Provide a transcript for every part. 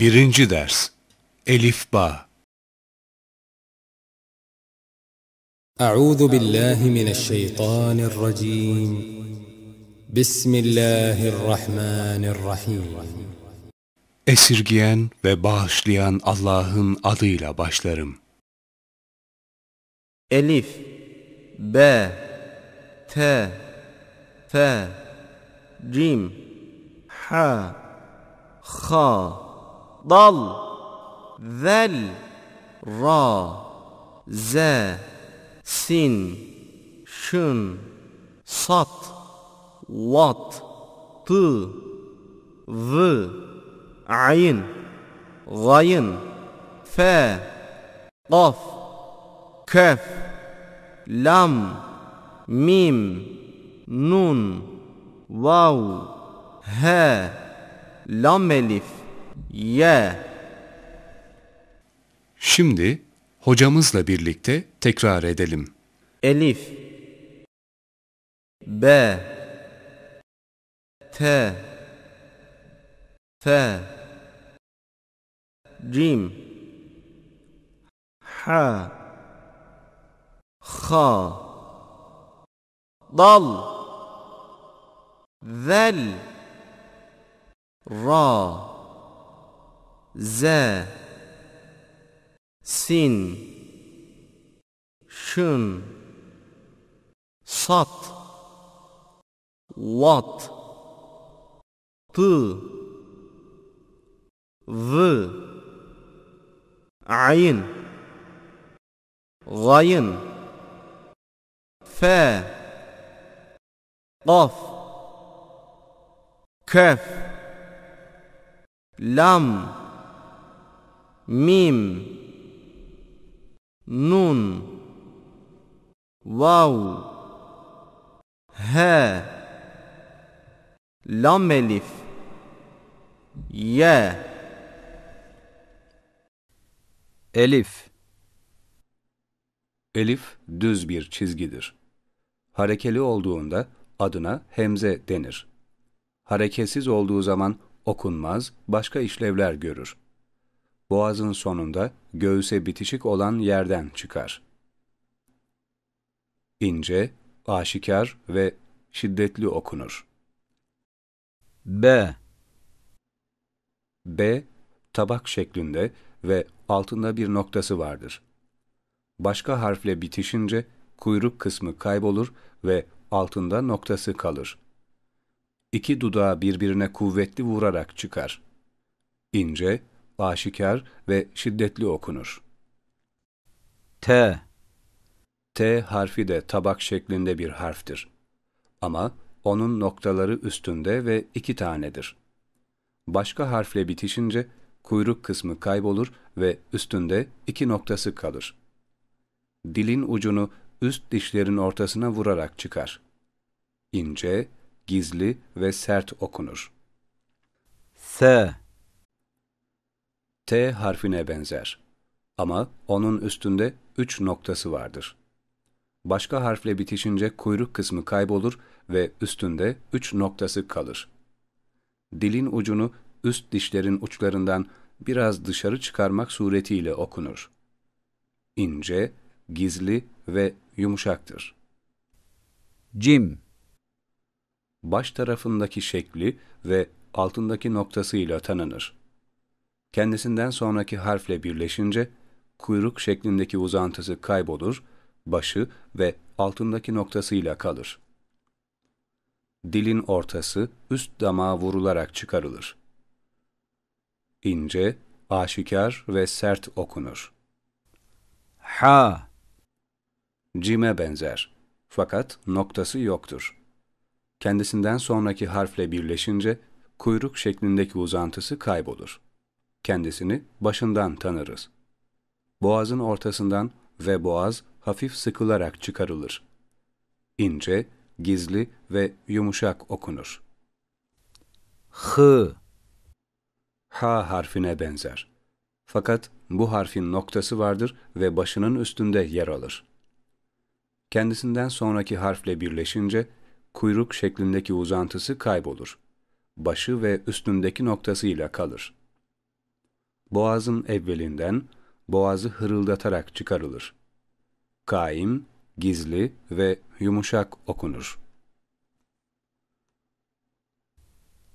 Birinci ders Elif Ba أعوذ بالله من الشيطان الرجيم بسم الرحمن الرحيم Esirgiyen ve bağışlayan Allah'ın adıyla başlarım. Elif B T F Cim Ha Ha dal zel ra ze sin şın sat vat tı V, ayn gayın fe qaf kef lam mim nun vav he lam elif ye. Şimdi hocamızla birlikte tekrar edelim. Elif B T F Cim Ha Ha Dal Zel Ra ز سين شن صت وط ط ظ عين غين فا قف كف لم mim nun vav he lam elif ye elif Elif düz bir çizgidir. Harekeli olduğunda adına hemze denir. Hareketsiz olduğu zaman okunmaz, başka işlevler görür boğazın sonunda göğüse bitişik olan yerden çıkar. İnce, aşikar ve şiddetli okunur. B B tabak şeklinde ve altında bir noktası vardır. Başka harfle bitişince kuyruk kısmı kaybolur ve altında noktası kalır. İki dudağı birbirine kuvvetli vurarak çıkar. İnce, aşikar ve şiddetli okunur. T T harfi de tabak şeklinde bir harftir. Ama onun noktaları üstünde ve iki tanedir. Başka harfle bitişince kuyruk kısmı kaybolur ve üstünde iki noktası kalır. Dilin ucunu üst dişlerin ortasına vurarak çıkar. İnce, gizli ve sert okunur. S T harfine benzer. Ama onun üstünde üç noktası vardır. Başka harfle bitişince kuyruk kısmı kaybolur ve üstünde üç noktası kalır. Dilin ucunu üst dişlerin uçlarından biraz dışarı çıkarmak suretiyle okunur. İnce, gizli ve yumuşaktır. Cim Baş tarafındaki şekli ve altındaki noktasıyla tanınır kendisinden sonraki harfle birleşince kuyruk şeklindeki uzantısı kaybolur, başı ve altındaki noktasıyla kalır. Dilin ortası üst damağa vurularak çıkarılır. İnce, aşikar ve sert okunur. Ha Cime benzer fakat noktası yoktur. Kendisinden sonraki harfle birleşince kuyruk şeklindeki uzantısı kaybolur kendisini başından tanırız. Boğazın ortasından ve boğaz hafif sıkılarak çıkarılır. İnce, gizli ve yumuşak okunur. H H harfine benzer. Fakat bu harfin noktası vardır ve başının üstünde yer alır. Kendisinden sonraki harfle birleşince kuyruk şeklindeki uzantısı kaybolur. Başı ve üstündeki noktasıyla kalır boğazın evvelinden boğazı hırıldatarak çıkarılır. Kaim, gizli ve yumuşak okunur.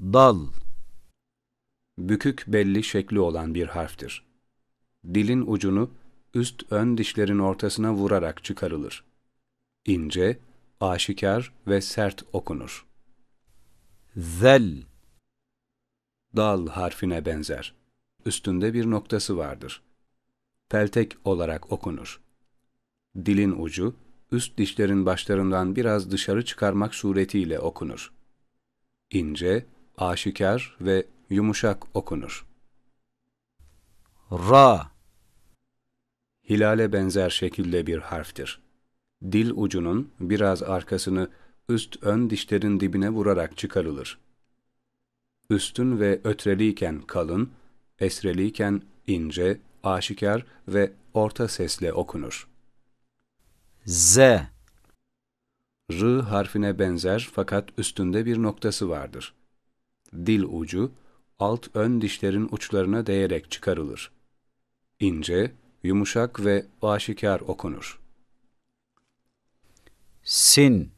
Dal Bükük belli şekli olan bir harftir. Dilin ucunu üst ön dişlerin ortasına vurarak çıkarılır. İnce, aşikar ve sert okunur. Zel Dal harfine benzer üstünde bir noktası vardır. Peltek olarak okunur. Dilin ucu, üst dişlerin başlarından biraz dışarı çıkarmak suretiyle okunur. İnce, aşikar ve yumuşak okunur. Ra Hilale benzer şekilde bir harftir. Dil ucunun biraz arkasını üst ön dişlerin dibine vurarak çıkarılır. Üstün ve ötreliyken kalın, esreliyken ince, aşikar ve orta sesle okunur. Z R harfine benzer fakat üstünde bir noktası vardır. Dil ucu, alt ön dişlerin uçlarına değerek çıkarılır. İnce, yumuşak ve aşikar okunur. Sin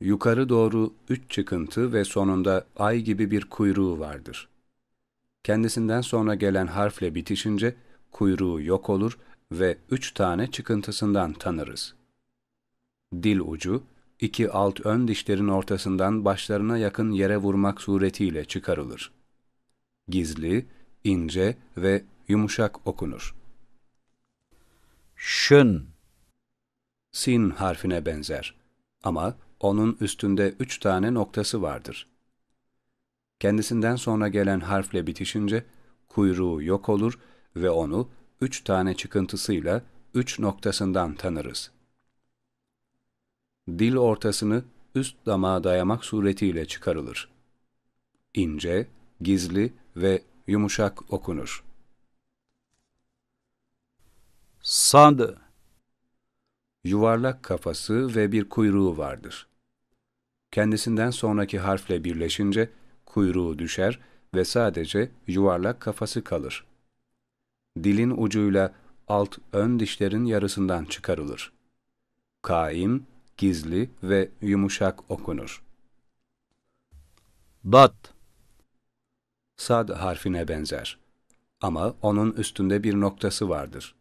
Yukarı doğru üç çıkıntı ve sonunda ay gibi bir kuyruğu vardır kendisinden sonra gelen harfle bitişince kuyruğu yok olur ve üç tane çıkıntısından tanırız. Dil ucu, iki alt ön dişlerin ortasından başlarına yakın yere vurmak suretiyle çıkarılır. Gizli, ince ve yumuşak okunur. Şın Sin harfine benzer ama onun üstünde üç tane noktası vardır. Kendisinden sonra gelen harfle bitişince kuyruğu yok olur ve onu üç tane çıkıntısıyla üç noktasından tanırız. Dil ortasını üst damağa dayamak suretiyle çıkarılır. İnce, gizli ve yumuşak okunur. Sandı Yuvarlak kafası ve bir kuyruğu vardır. Kendisinden sonraki harfle birleşince kuyruğu düşer ve sadece yuvarlak kafası kalır. Dilin ucuyla alt ön dişlerin yarısından çıkarılır. Kaim, gizli ve yumuşak okunur. Bat Sad harfine benzer ama onun üstünde bir noktası vardır.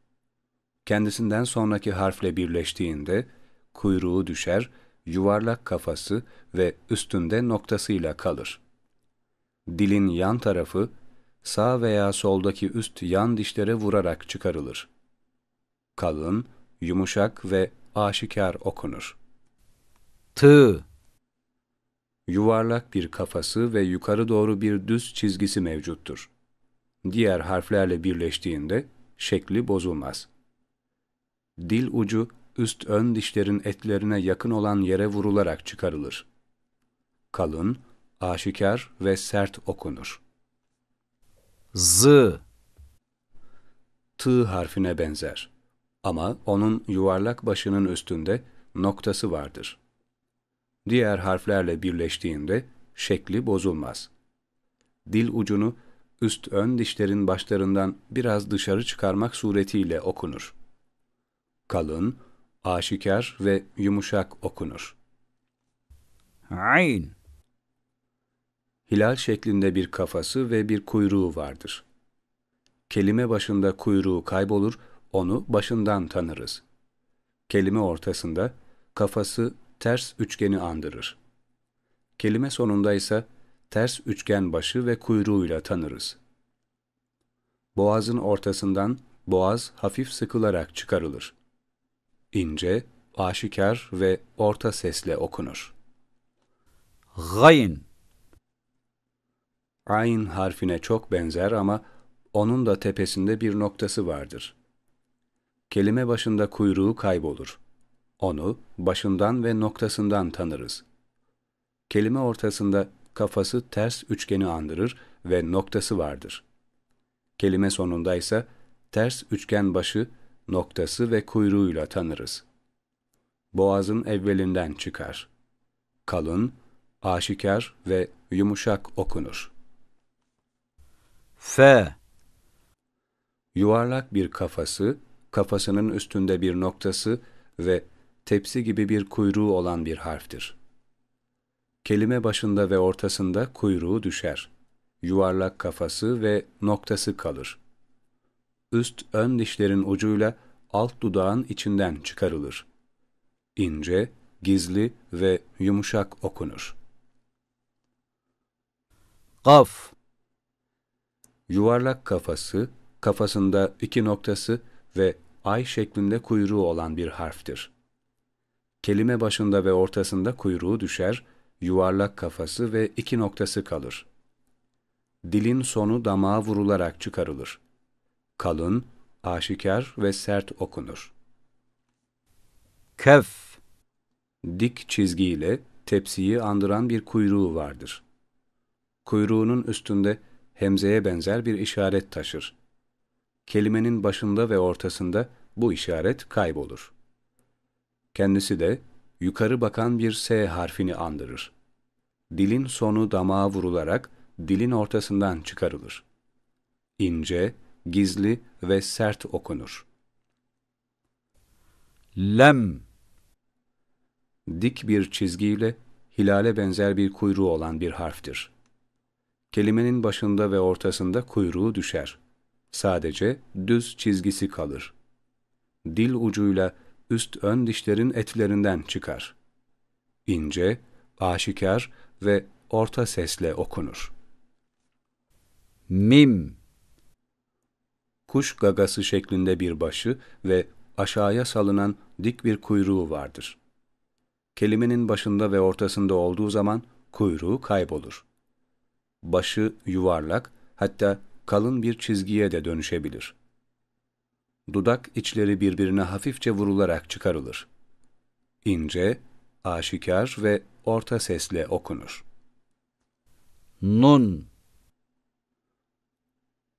Kendisinden sonraki harfle birleştiğinde kuyruğu düşer, yuvarlak kafası ve üstünde noktasıyla kalır dilin yan tarafı sağ veya soldaki üst yan dişlere vurarak çıkarılır. Kalın, yumuşak ve aşikar okunur. Tı Yuvarlak bir kafası ve yukarı doğru bir düz çizgisi mevcuttur. Diğer harflerle birleştiğinde şekli bozulmaz. Dil ucu üst ön dişlerin etlerine yakın olan yere vurularak çıkarılır. Kalın, aşikar ve sert okunur. Z T harfine benzer ama onun yuvarlak başının üstünde noktası vardır. Diğer harflerle birleştiğinde şekli bozulmaz. Dil ucunu üst ön dişlerin başlarından biraz dışarı çıkarmak suretiyle okunur. Kalın, aşikar ve yumuşak okunur. Ayn hilal şeklinde bir kafası ve bir kuyruğu vardır. Kelime başında kuyruğu kaybolur, onu başından tanırız. Kelime ortasında kafası ters üçgeni andırır. Kelime sonunda ise ters üçgen başı ve kuyruğuyla tanırız. Boğazın ortasından boğaz hafif sıkılarak çıkarılır. İnce, aşikar ve orta sesle okunur. Gayin Ayn harfine çok benzer ama onun da tepesinde bir noktası vardır. Kelime başında kuyruğu kaybolur. Onu başından ve noktasından tanırız. Kelime ortasında kafası ters üçgeni andırır ve noktası vardır. Kelime sonunda ise ters üçgen başı, noktası ve kuyruğuyla tanırız. Boğazın evvelinden çıkar. Kalın, aşikar ve yumuşak okunur. F Yuvarlak bir kafası, kafasının üstünde bir noktası ve tepsi gibi bir kuyruğu olan bir harftir. Kelime başında ve ortasında kuyruğu düşer. Yuvarlak kafası ve noktası kalır. Üst ön dişlerin ucuyla alt dudağın içinden çıkarılır. İnce, gizli ve yumuşak okunur. Kaf yuvarlak kafası, kafasında iki noktası ve ay şeklinde kuyruğu olan bir harftir. Kelime başında ve ortasında kuyruğu düşer, yuvarlak kafası ve iki noktası kalır. Dilin sonu damağa vurularak çıkarılır. Kalın, aşikar ve sert okunur. Kef Dik çizgiyle tepsiyi andıran bir kuyruğu vardır. Kuyruğunun üstünde hemzeye benzer bir işaret taşır. Kelimenin başında ve ortasında bu işaret kaybolur. Kendisi de yukarı bakan bir S harfini andırır. Dilin sonu damağa vurularak dilin ortasından çıkarılır. İnce, gizli ve sert okunur. Lem Dik bir çizgiyle hilale benzer bir kuyruğu olan bir harftir. Kelimenin başında ve ortasında kuyruğu düşer. Sadece düz çizgisi kalır. Dil ucuyla üst ön dişlerin etlerinden çıkar. İnce, aşikar ve orta sesle okunur. Mim Kuş gagası şeklinde bir başı ve aşağıya salınan dik bir kuyruğu vardır. Kelimenin başında ve ortasında olduğu zaman kuyruğu kaybolur başı yuvarlak, hatta kalın bir çizgiye de dönüşebilir. Dudak içleri birbirine hafifçe vurularak çıkarılır. İnce, aşikar ve orta sesle okunur. Nun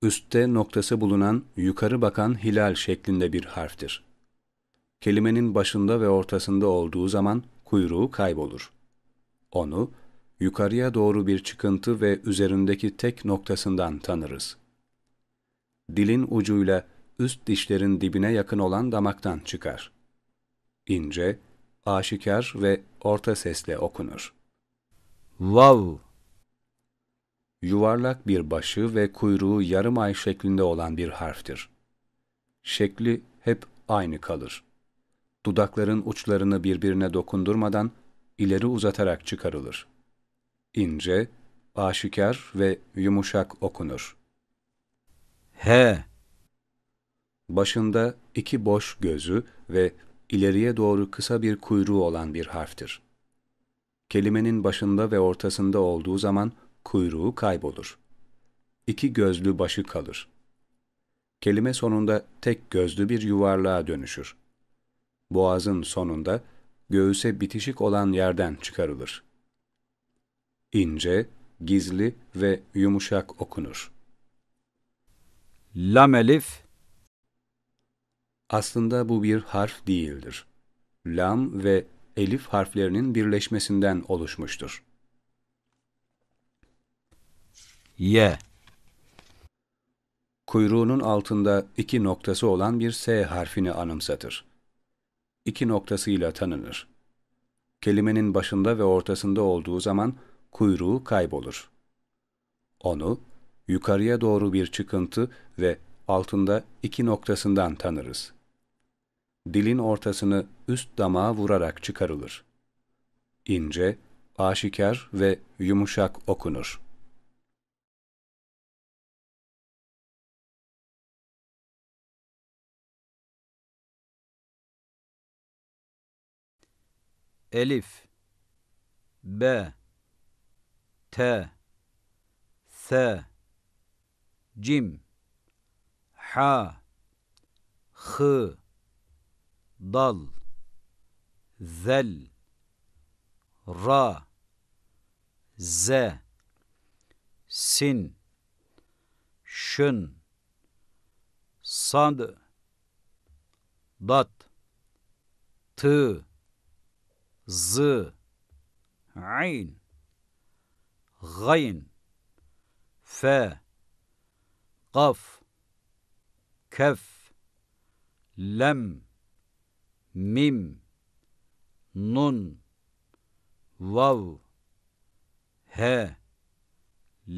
Üstte noktası bulunan yukarı bakan hilal şeklinde bir harftir. Kelimenin başında ve ortasında olduğu zaman kuyruğu kaybolur. Onu yukarıya doğru bir çıkıntı ve üzerindeki tek noktasından tanırız. Dilin ucuyla üst dişlerin dibine yakın olan damaktan çıkar. İnce, aşikar ve orta sesle okunur. Vav! Wow. Yuvarlak bir başı ve kuyruğu yarım ay şeklinde olan bir harftir. Şekli hep aynı kalır. Dudakların uçlarını birbirine dokundurmadan ileri uzatarak çıkarılır ince, aşikar ve yumuşak okunur. He. Başında iki boş gözü ve ileriye doğru kısa bir kuyruğu olan bir harftir. Kelimenin başında ve ortasında olduğu zaman kuyruğu kaybolur. İki gözlü başı kalır. Kelime sonunda tek gözlü bir yuvarlığa dönüşür. Boğazın sonunda göğüse bitişik olan yerden çıkarılır ince, gizli ve yumuşak okunur. Lam elif Aslında bu bir harf değildir. Lam ve elif harflerinin birleşmesinden oluşmuştur. Ye Kuyruğunun altında iki noktası olan bir S harfini anımsatır. İki noktasıyla tanınır. Kelimenin başında ve ortasında olduğu zaman kuyruğu kaybolur. Onu yukarıya doğru bir çıkıntı ve altında iki noktasından tanırız. Dilin ortasını üst damağa vurarak çıkarılır. İnce, aşikar ve yumuşak okunur. Elif B T S Cim Ha Hı Dal Zel Ra Z Sin Şın Sad Dat Tı Z, Ayn gayn, fe, gaf, kef, lem, mim, nun, vav, he,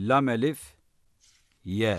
lam elif, ye.